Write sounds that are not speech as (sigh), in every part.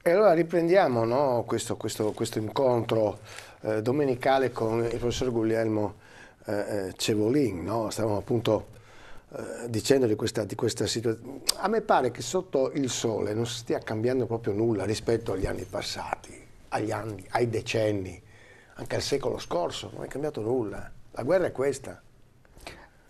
E allora riprendiamo no, questo, questo, questo, incontro eh, domenicale con il professor Guglielmo eh, eh Cevolin. No? Stavamo appunto eh, dicendo di questa, di questa situazione. A me pare che sotto il sole non si stia cambiando proprio nulla rispetto agli anni passati, agli anni, ai decenni, anche al secolo scorso. Non è cambiato nulla. La guerra è questa.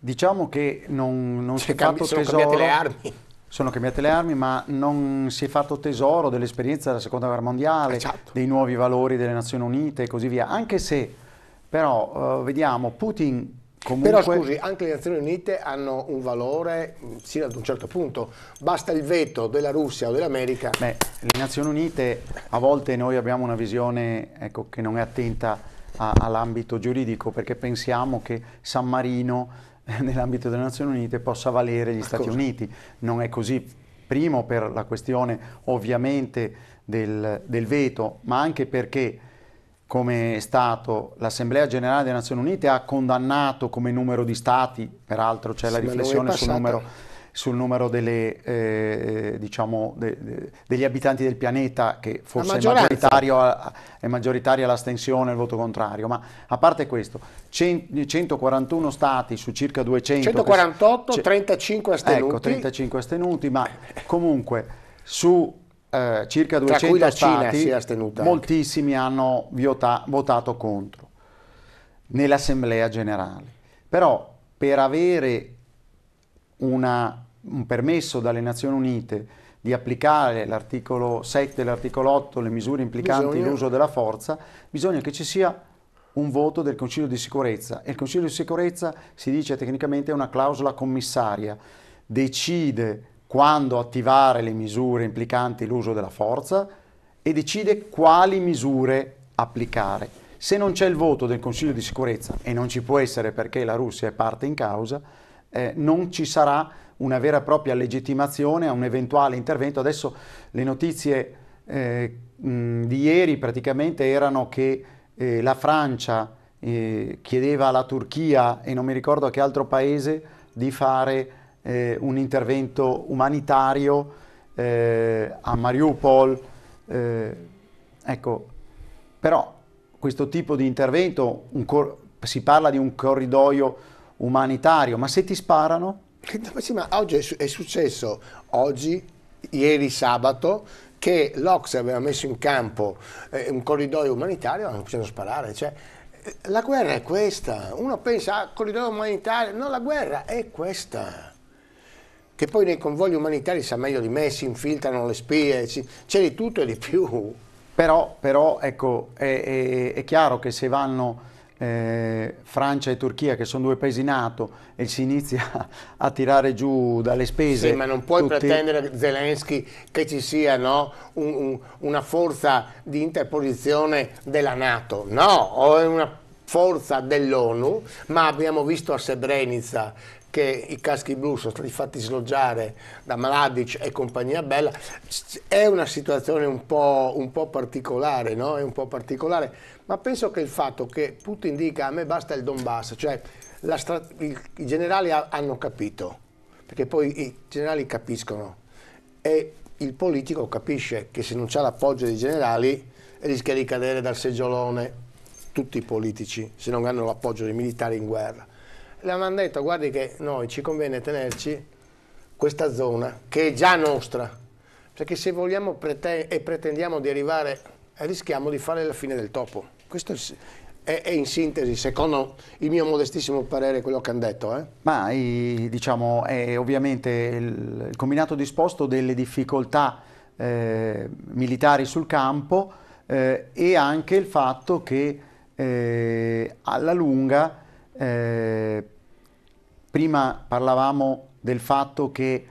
Diciamo che non, non si è fatto sono cambiate le armi sono cambiate le armi, ma non si è fatto tesoro dell'esperienza della seconda guerra mondiale, esatto. dei nuovi valori delle Nazioni Unite e così via. Anche se, però, uh, vediamo, Putin Comunque... Però scusi, anche le Nazioni Unite hanno un valore mm, sino ad un certo punto, basta il veto della Russia o dell'America. Beh, le Nazioni Unite a volte noi abbiamo una visione ecco, che non è attenta all'ambito giuridico perché pensiamo che San Marino (laughs) nell'ambito delle Nazioni Unite possa valere gli Ma Stati cosa? Uniti. Non è così primo per la questione ovviamente del, del, veto, ma anche perché come è Stato l'Assemblea Generale delle Nazioni Unite ha condannato come numero di Stati, peraltro c'è la sì, riflessione sul numero sul numero delle, eh, eh, diciamo, de, de, degli abitanti del pianeta, che forse è maggioritario, è, maggioritaria l'astensione e il voto contrario, ma a parte questo, 141 stati su circa 200... 148, che, 35 astenuti. Ecco, 35 astenuti, ma comunque su... Eh, circa 200 Tra stati, moltissimi anche. hanno vota, votato contro nell'assemblea generale. Però per avere una, un permesso dalle Nazioni Unite di applicare l'articolo 7 e l'articolo 8, le misure implicanti bisogna... l'uso della forza, bisogna che ci sia un voto del Consiglio di sicurezza e il Consiglio di sicurezza si dice tecnicamente è una clausola commissaria, decide quando attivare le misure implicanti l'uso della forza e decide quali misure applicare. Se non c'è il voto del Consiglio di sicurezza, e non ci può essere perché la Russia è parte in causa, eh, non ci sarà una vera e propria legittimazione a un eventuale intervento. Adesso le notizie eh, mh, di ieri praticamente erano che eh, la Francia eh, chiedeva alla Turchia e non mi ricordo a che altro paese di fare eh, un intervento umanitario eh, a Mariupol. ecco, però questo tipo di intervento, si parla di un corridoio umanitario, ma se ti sparano? (laughs) Ma sì, ma oggi è, è successo, oggi, ieri sabato, che l'Ox aveva messo in campo eh, un corridoio umanitario, e hanno cominciato a sparare. Cioè, eh, la guerra è questa. Uno pensa a ah, corridoio umanitario, no, la guerra è questa. Che poi nei convogli umanitari sa meglio di me, si infiltrano le spie, c'è di tutto e di più. Però, però ecco, è, è, è chiaro che se vanno eh, Francia e Turchia, che sono due paesi NATO, e si inizia (laughs) a tirare giù dalle spese. Sì, ma non puoi tutti... pretendere, Zelensky, che ci sia no, un, un, una forza di interposizione della NATO. No, o è una forza dell'ONU, ma abbiamo visto a Srebrenica che i caschi blu sono stati fatti sloggiare da Mladic e compagnia bella, è una situazione un po', un po particolare, no? È un po' particolare, ma penso che il fatto che Putin dica a me basta il Donbass, cioè il, i generali ha, hanno capito, perché poi i generali capiscono e il politico capisce che se non c'è l'appoggio dei generali rischia di cadere dal seggiolone tutti i politici se non hanno l'appoggio dei militari in guerra le hanno detto guardi che noi ci conviene tenerci questa zona che è già nostra, perché se vogliamo prete e pretendiamo di arrivare eh, rischiamo di fare la fine del topo. Questo è, è in sintesi, secondo il mio modestissimo parere, quello che hanno detto. Eh. Ma i, diciamo, è ovviamente il, il combinato disposto delle difficoltà eh, militari sul campo eh, e anche il fatto che eh, alla lunga eh, prima parlavamo del fatto che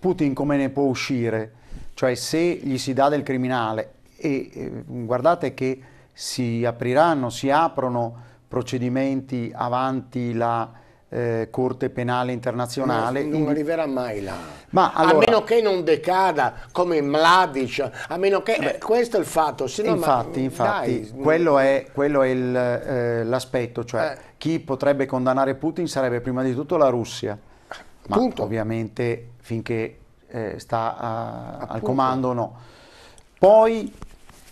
Putin come ne può uscire, cioè se gli si dà del criminale e eh, guardate che si apriranno, si aprono procedimenti avanti la eh, Corte Penale Internazionale. No, non in... arriverà mai là. Ma allora... A meno che non decada come Mladic, a meno che... Beh, questo è il fatto. Sennò infatti, ma... infatti, Dai. Mm. quello è, quello è eh, l'aspetto, eh, cioè eh. chi potrebbe condannare Putin sarebbe prima di tutto la Russia. Ma Punto. ovviamente finché eh, sta a, al comando no. Poi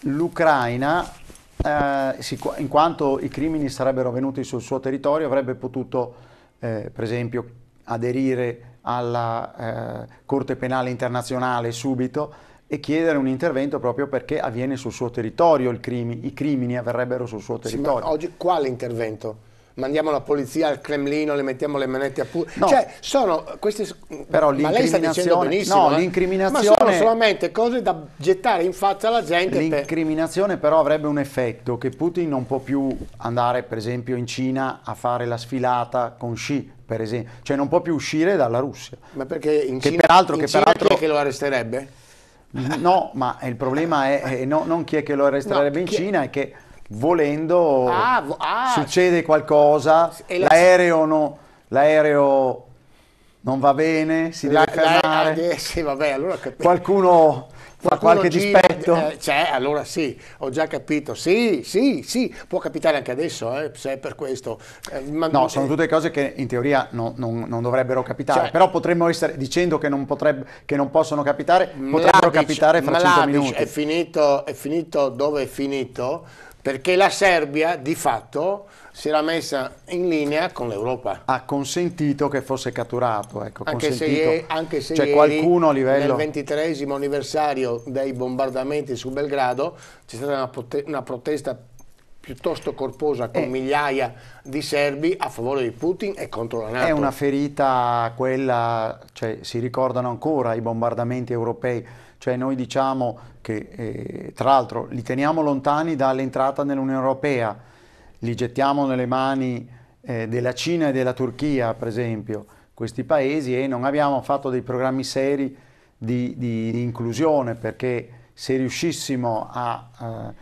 l'Ucraina eh, in quanto i crimini sarebbero venuti sul suo territorio, avrebbe potuto eh, per esempio aderire alla eh, Corte Penale Internazionale subito e chiedere un intervento proprio perché avviene sul suo territorio il crimi, i crimini avverrebbero sul suo territorio. Sì, oggi quale intervento? mandiamo la polizia al Cremlino, le mettiamo le manette a pure. No. Cioè, sono queste... Però ma lei sta dicendo benissimo, no, eh? ma sono solamente cose da gettare in faccia alla gente. L'incriminazione per... però avrebbe un effetto, che Putin non può più andare per esempio in Cina a fare la sfilata con Xi, per esempio, cioè non può più uscire dalla Russia. Ma perché in che Cina, peraltro, in che Cina peraltro... chi è che lo arresterebbe? No, ma il problema è, è no, non chi è che lo arresterebbe no, in chi... Cina, è che volendo ah, ah, succede qualcosa, l'aereo, no, l'aereo, non va bene, si deve fermare, la, eh, sì, vabbè, allora qualcuno fa qualche gira, dispetto. Eh, cioè, allora sì, ho già capito, sì, sì, sì, può capitare anche adesso, eh, se è per questo. Eh, ma, no, sono tutte cose che in teoria no, non, non, dovrebbero capitare, cioè, però potremmo essere, dicendo che non, potrebbe, che non possono capitare, potrebbero capitare fra Mladic minuti. È finito, è finito dove è finito? perché la Serbia di fatto si era messa in linea con l'Europa. Ha consentito che fosse catturato, ecco, anche, se ieri, anche se, cioè, qualcuno a livello... nel ventitresimo anniversario dei bombardamenti su Belgrado c'è stata una, una protesta piuttosto corposa con eh, migliaia di serbi a favore di Putin e contro la Nato. È una ferita quella, cioè, si ricordano ancora i bombardamenti europei cioè noi diciamo che, eh, tra l'altro, li teniamo lontani dall'entrata nell'Unione Europea, li gettiamo nelle mani eh, della Cina e della Turchia, per esempio, questi paesi, e non abbiamo fatto dei programmi seri di, di, di inclusione, perché se riuscissimo a eh,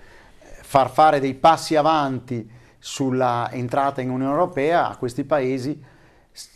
far fare dei passi avanti sulla entrata in Unione Europea, a questi paesi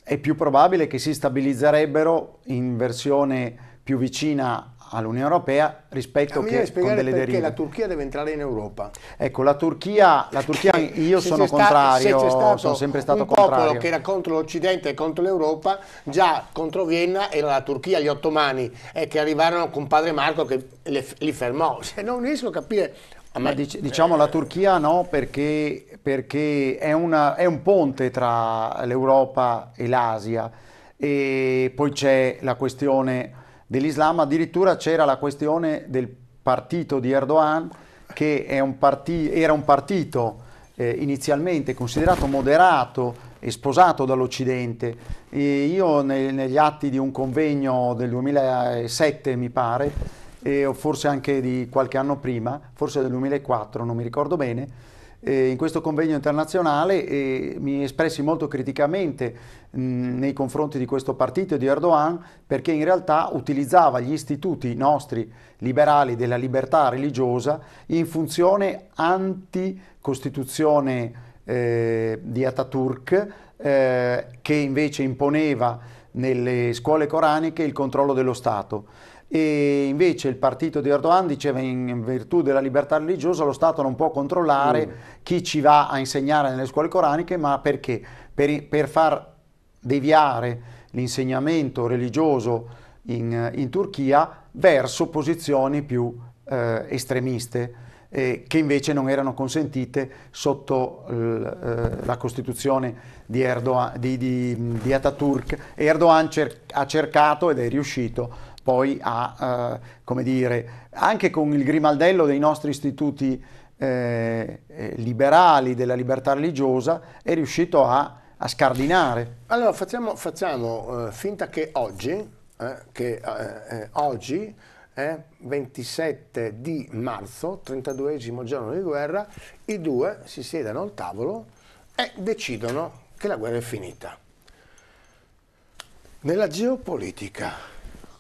è più probabile che si stabilizzerebbero in versione più vicina all'Unione Europea rispetto che, con delle derive. Perché la Turchia deve entrare in Europa. Ecco, la Turchia, la Turchia io sono contrario, stato, sono sempre stato un contrario. popolo che era contro l'Occidente e contro l'Europa, già contro Vienna era la Turchia, gli ottomani, eh, che arrivarono con padre Marco che le, li fermò. Se (laughs) cioè, non riesco a capire ma eh, dic diciamo la Turchia no perché, perché è, una, è, un ponte tra l'Europa e l'Asia e poi c'è la questione dell'Islam, addirittura c'era la questione del partito di Erdogan, che un parti- era un partito eh, inizialmente considerato moderato e sposato dall'Occidente. E io ne- negli atti di un convegno del 2007, mi pare, o forse anche di qualche anno prima, forse del 2004, non mi ricordo bene, eh, in questo convegno internazionale e mi espressi molto criticamente mh, nei confronti di questo partito e di Erdogan perché in realtà utilizzava gli istituti nostri liberali della libertà religiosa in funzione anticostituzione eh, di Ataturk eh, che invece imponeva nelle scuole coraniche il controllo dello Stato e invece il partito di Erdogan diceva in virtù della libertà religiosa lo Stato non può controllare mm. chi ci va a insegnare nelle scuole coraniche, ma perché? Per, per far deviare l'insegnamento religioso in, in, Turchia verso posizioni più eh, estremiste. Eh, che invece non erano consentite sotto eh, la Costituzione di, Erdogan, di, di, di Atatürk. Erdogan cer- ha cercato ed è riuscito poi a, eh, come dire, anche con il grimaldello dei nostri istituti eh, eh liberali, della libertà religiosa, è riuscito a, a scardinare. Allora facciamo, facciamo eh, finta che oggi, eh, che oggi eh, 27 di marzo, 32 giorno di guerra, i due si siedano al tavolo e decidono che la guerra è finita. Nella geopolitica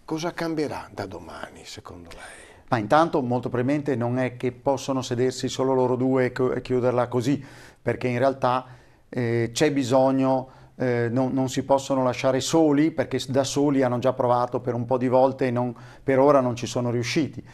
Cosa cambierà da domani, secondo lei? Ma intanto molto probabilmente non è che possono sedersi solo loro due e chiuderla così, perché in realtà eh, c'è bisogno, eh, non, non, si possono lasciare soli, perché da soli hanno già provato per un po' di volte e non, per ora non ci sono riusciti.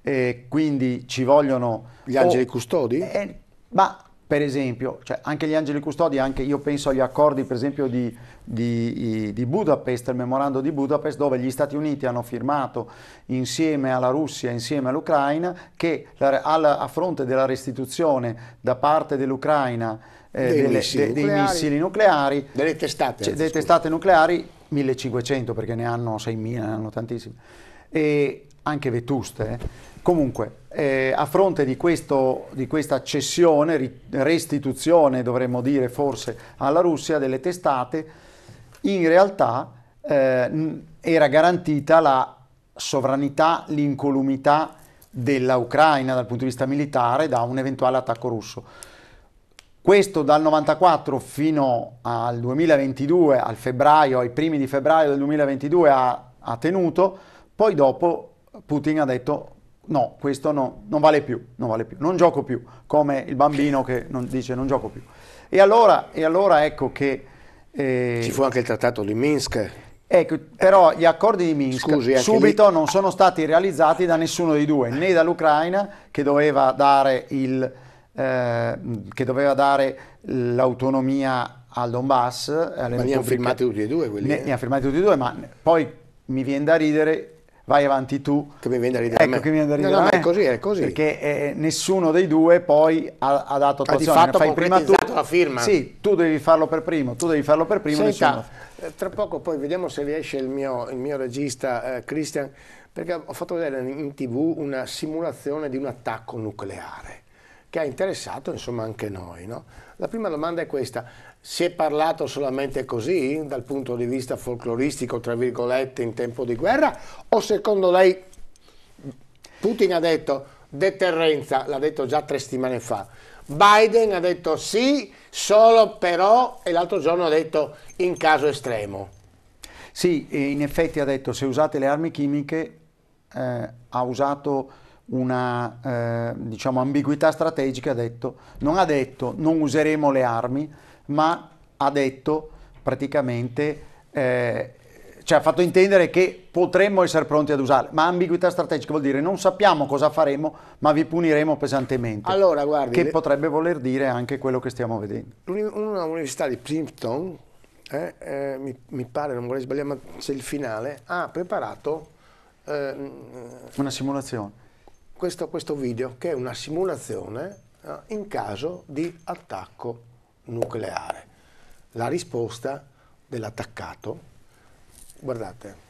Eh, quindi ci vogliono... Gli angeli o, custodi? Eh, ma per esempio, cioè anche gli angeli custodi, anche io penso agli accordi per esempio di, di, di, Budapest, il memorando di Budapest, dove gli Stati Uniti hanno firmato insieme alla Russia, insieme all'Ucraina, che la, alla, a fronte della restituzione da parte dell'Ucraina eh, dei, delle, missili de, nucleari, missili nucleari, delle testate, cioè, delle testate nucleari, 1500 perché ne hanno 6000, ne hanno tantissime, e anche vetuste. Eh. Comunque, eh, a fronte di, questo, di, questa cessione, restituzione dovremmo dire forse alla Russia delle testate, in realtà eh, era garantita la sovranità, l'incolumità dell'Ucraina dal punto di vista militare da un eventuale attacco russo. Questo dal 1994 fino al 2022, al febbraio, ai primi di febbraio del 2022 ha, ha tenuto, poi dopo Putin ha detto no, questo no, non vale più, non vale più, non gioco più, come il bambino che non, dice non gioco più. E allora, e allora ecco che... Eh, Ci fu anche il trattato di Minsk. Ecco, però gli accordi di Minsk Scusi, subito lì... non sono stati realizzati da nessuno dei due, né dall'Ucraina che doveva dare il, eh, che doveva dare l'autonomia al Donbass. Ma li hanno firmati tutti e due quelli. Ne, eh? Li hanno firmati tutti e due, ma poi mi viene da ridere vai avanti tu. Che mi viene da ridere ecco, Che mi viene da ridere no, no, È così, è così. Perché eh, nessuno dei due poi ha, ha dato attuazione. Ha di fatto fai prima tu, la firma. Sì, tu devi farlo per primo, tu devi farlo per primo. Senta, eh, tra poco poi vediamo se riesce il mio, il mio regista eh, Christian, perché ho fatto vedere in tv una simulazione di un attacco nucleare che ha interessato insomma anche noi. No? La prima domanda è questa, si è parlato solamente così, dal punto di vista folcloristico, tra virgolette, in tempo di guerra? O secondo lei Putin ha detto deterrenza, l'ha detto già tre settimane fa, Biden ha detto sì, solo però, e l'altro giorno ha detto in caso estremo. Sì, in effetti ha detto se usate le armi chimiche eh, ha usato una eh, diciamo ambiguità strategica, ha detto, non ha detto non useremo le armi, ma ha detto praticamente, eh, cioè ha fatto intendere che potremmo essere pronti ad usare, ma ambiguità strategica vuol dire non sappiamo cosa faremo, ma vi puniremo pesantemente. Allora, guardi, che le... potrebbe voler dire anche quello che stiamo vedendo. Una di Princeton, eh, eh, mi, mi, pare, non vorrei sbagliare, ma c'è il finale, ha preparato... Eh, una simulazione. Questo, questo video che è una simulazione eh, in caso di attacco nucleare. La risposta dell'attaccato, guardate,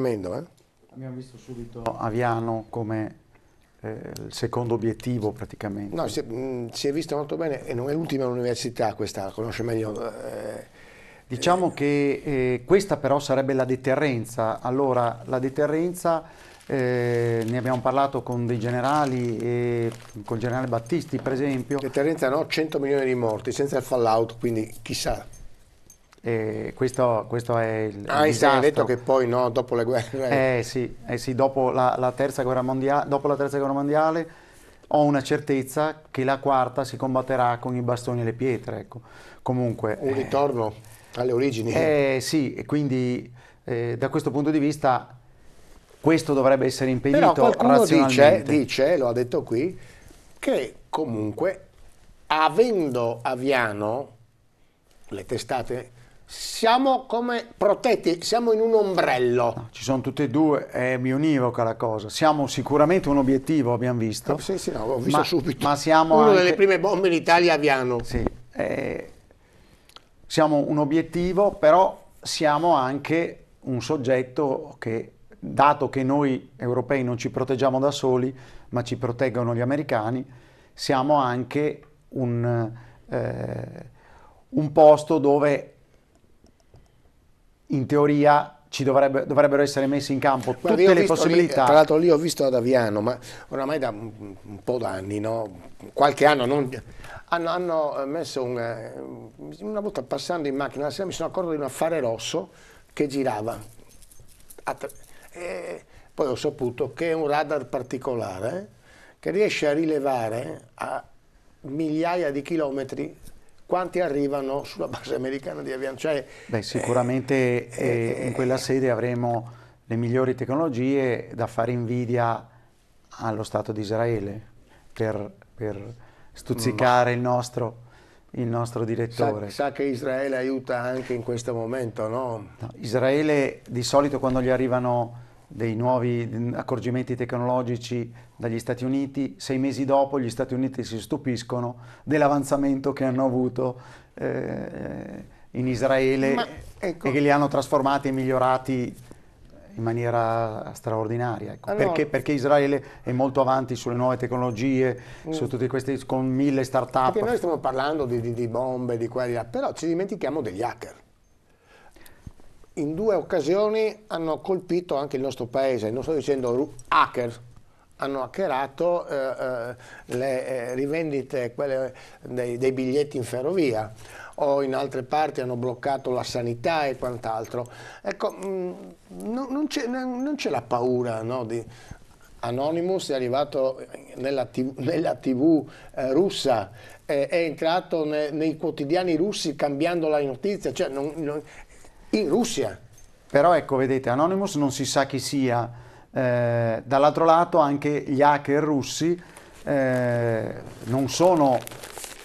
tremendo. Eh? Abbiamo visto subito Aviano come eh, il secondo obiettivo praticamente. No, si è, mh, mm, si è visto molto bene e non è l'ultima università questa, la conosce meglio. Eh, diciamo che eh, questa però sarebbe la deterrenza. Allora, la deterrenza eh, ne abbiamo parlato con dei generali, eh, con il generale Battisti per esempio. Deterrenza no, 100 milioni di morti senza il fallout, quindi chissà. Eh, questo, questo, è il ah, disastro. detto che poi no, dopo le guerre... (laughs) Eh sì, eh sì dopo, la, la mondiale, dopo, la, terza guerra mondiale, ho una certezza che la quarta si combatterà con i bastoni e le pietre. Ecco. Comunque, Un eh, ritorno eh, alle origini. Eh sì, e quindi eh, da questo punto di vista questo dovrebbe essere impedito Però qualcuno dice, dice, lo ha detto qui, che comunque avendo Aviano, le testate siamo come protetti, siamo in un ombrello. No, ah, ci sono tutte e due, è univoca la cosa. Siamo sicuramente un obiettivo, abbiamo visto. Ah, sì, sì, no, ho visto ma, subito. Ma siamo Una anche... delle prime bombe in Italia, abbiamo. Sì, eh, siamo un obiettivo, però siamo anche un soggetto che, dato che noi europei non ci proteggiamo da soli, ma ci proteggono gli americani, siamo anche un, eh, un posto dove in teoria ci dovrebbe, dovrebbero essere messe in campo tutte le possibilità. Lì, tra l'altro lì ho visto ad Aviano, ma oramai da un, un po' d'anni, no? qualche anno, non, hanno, hanno, messo un, eh, una volta passando in macchina la sera mi sono accorto di un affare rosso che girava. E poi ho saputo che è un radar particolare che riesce a rilevare a migliaia di chilometri quanti arrivano sulla base americana di Avian? Cioè, Beh, sicuramente eh, eh, eh in quella eh. sede avremo le migliori tecnologie da fare invidia allo Stato di Israele per, per stuzzicare il nostro il nostro direttore. Sa, sa, che Israele aiuta anche in questo momento, no? no? Israele di solito quando gli arrivano dei nuovi accorgimenti tecnologici dagli Stati Uniti, sei mesi dopo gli Stati Uniti si stupiscono dell'avanzamento che hanno avuto eh, in Israele Ma, ecco. e che li hanno trasformati e migliorati in maniera straordinaria. Ecco. Allora. Perché, perché, Israele è molto avanti sulle nuove tecnologie, mm. su tutte queste con mille start-up. Perché noi stiamo parlando di, di, di bombe, di qua però ci dimentichiamo degli hacker in due occasioni hanno colpito anche il nostro paese, non sto dicendo hacker, hanno hackerato eh, eh le eh, rivendite dei, dei, biglietti in ferrovia o in altre parti hanno bloccato la sanità e quant'altro. Ecco, mh, mm, non, c'è, la paura no, di, Anonymous è arrivato nella tv, nella TV eh, russa, eh, è entrato ne, nei quotidiani russi cambiando la notizia, cioè non, non, in Russia. Però ecco, vedete, Anonymous non si sa chi sia, eh, dall'altro lato anche gli hacker russi eh, non sono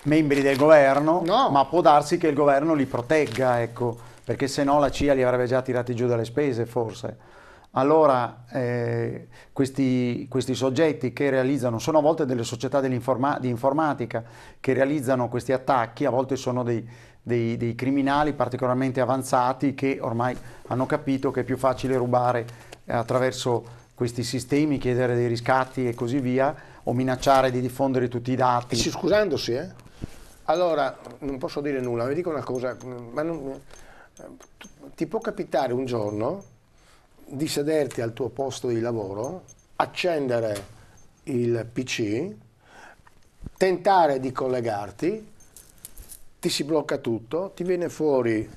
membri del governo, no. ma può darsi che il governo li protegga, ecco, perché se no la CIA li avrebbe già tirati giù dalle spese forse. Allora, eh, questi, questi, soggetti che realizzano, sono a volte delle società di informatica che realizzano questi attacchi, a volte sono dei, dei, dei criminali particolarmente avanzati che ormai hanno capito che è più facile rubare eh, attraverso questi sistemi, chiedere dei riscatti e così via, o minacciare di diffondere tutti i dati. Sì, scusandosi, eh? Allora, non posso dire nulla, vi dico una cosa, ma non, eh, ti può capitare un giorno di sederti al tuo posto di lavoro, accendere il PC, tentare di collegarti, ti si blocca tutto, ti viene fuori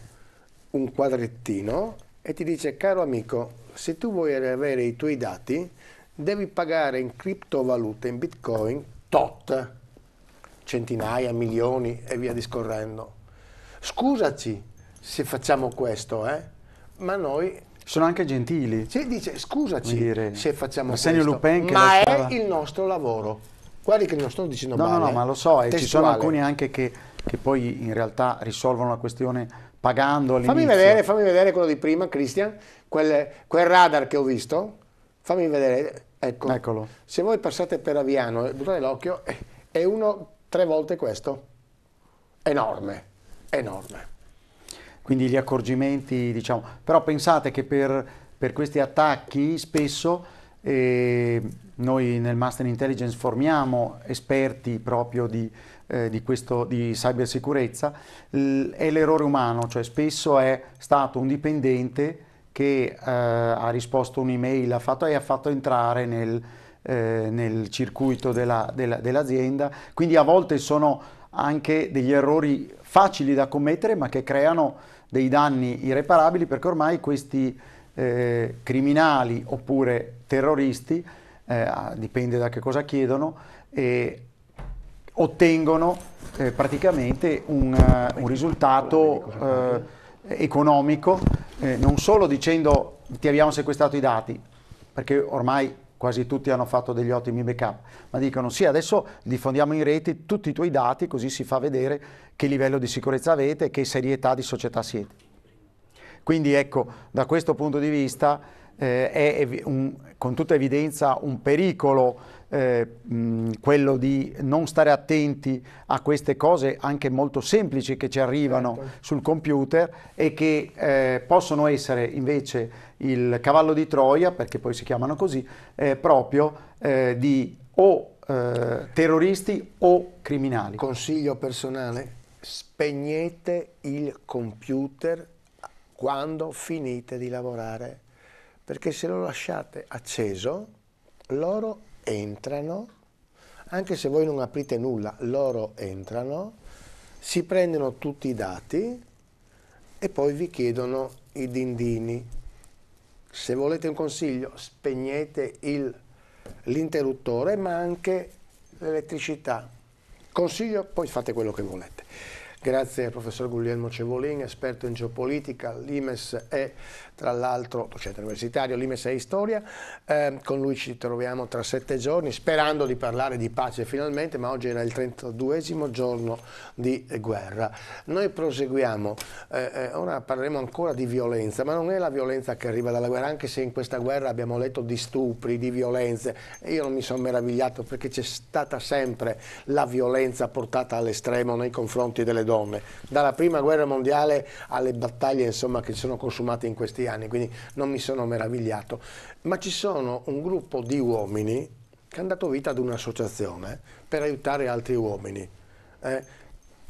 un quadrettino e ti dice caro amico, se tu vuoi avere i tuoi dati devi pagare in criptovalute, in bitcoin, tot, centinaia, milioni e via discorrendo. Scusaci se facciamo questo, eh? ma noi... Sono anche gentili. Sì, dice scusaci dire, se facciamo questo, Lupin che ma è il nostro lavoro. Guardi che non sto dicendo no, male. No, no, ma lo so, e ci sono alcuni anche che che poi in realtà risolvono la questione pagando all'inizio. Fammi vedere, fammi vedere quello di prima, Christian, quel, quel radar che ho visto, fammi vedere, ecco. Eccolo. Se voi passate per Aviano, buttate l'occhio, è uno tre volte questo, enorme, enorme. Quindi gli accorgimenti, diciamo, però pensate che per, per questi attacchi spesso... Eh, noi nel Master Intelligence formiamo esperti proprio di, eh, di, questo, di cybersicurezza è l'errore umano, cioè spesso è stato un dipendente che eh, ha risposto a un'email ha fatto, e ha fatto entrare nel, eh, nel circuito della, della, dell'azienda, quindi a volte sono anche degli errori facili da commettere ma che creano dei danni irreparabili perché ormai questi eh, criminali oppure terroristi, eh, dipende da che cosa chiedono, e ottengono eh, praticamente un, uh, un risultato uh, economico, eh, non solo dicendo ti abbiamo sequestrato i dati, perché ormai quasi tutti hanno fatto degli ottimi backup, ma dicono sì, adesso diffondiamo in rete tutti i tuoi dati così si fa vedere che livello di sicurezza avete, e che serietà di società siete. Quindi ecco, da questo punto di vista eh, è un, con tutta evidenza un pericolo eh, mh, quello di non stare attenti a queste cose anche molto semplici che ci arrivano certo. sul computer e che eh, possono essere invece il cavallo di Troia, perché poi si chiamano così, eh, proprio eh, di o eh, terroristi o criminali. Consiglio personale, spegnete il computer quando finite di lavorare, perché se lo lasciate acceso, loro entrano, anche se voi non aprite nulla, loro entrano, si prendono tutti i dati e poi vi chiedono i dindini. Se volete un consiglio, spegnete l'interruttore, ma anche l'elettricità. Consiglio, poi fate quello che volete. Grazie al professor Guglielmo Cevolin, esperto in geopolitica, l'IMES è tra l'altro docente universitario, l'IMES è storia, eh, con lui ci troviamo tra sette giorni sperando di parlare di pace finalmente, ma oggi era il 32 giorno di guerra. Noi proseguiamo, eh, eh, ora parleremo ancora di violenza, ma non è la violenza che arriva dalla guerra, anche se in questa guerra abbiamo letto di stupri, di violenze, io non mi sono meravigliato perché c'è stata sempre la violenza portata all'estremo nei confronti delle donne donne, dalla prima guerra mondiale alle battaglie insomma, che si sono consumate in questi anni, quindi non mi sono meravigliato, ma ci sono un gruppo di uomini che hanno dato vita ad un'associazione per aiutare altri uomini, eh,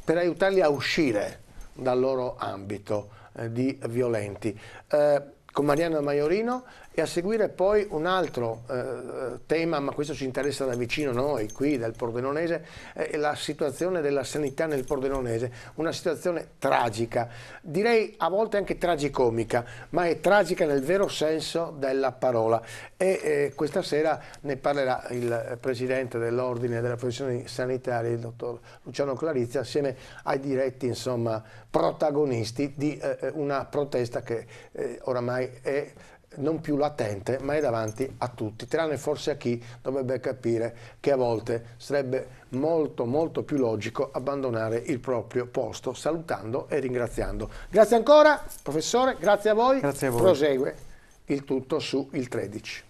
per aiutarli a uscire dal loro ambito eh, di violenti. Eh, con Mariana Maiorino e a seguire poi un altro eh, tema, ma questo ci interessa da vicino noi, qui del Pordenonese, eh, la situazione della sanità nel Pordenonese, una situazione tragica, direi a volte anche tragicomica, ma è tragica nel vero senso della parola e eh, questa sera ne parlerà il Presidente dell'Ordine delle Professioni Sanitarie, il Dottor Luciano Clarizia, assieme ai diretti insomma, protagonisti di eh, una protesta che eh, oramai è non più latente, ma è davanti a tutti, tranne forse a chi dovrebbe capire che a volte sarebbe molto molto più logico abbandonare il proprio posto salutando e ringraziando. Grazie ancora professore, grazie a voi. Grazie a voi. Prosegue il tutto su il 13.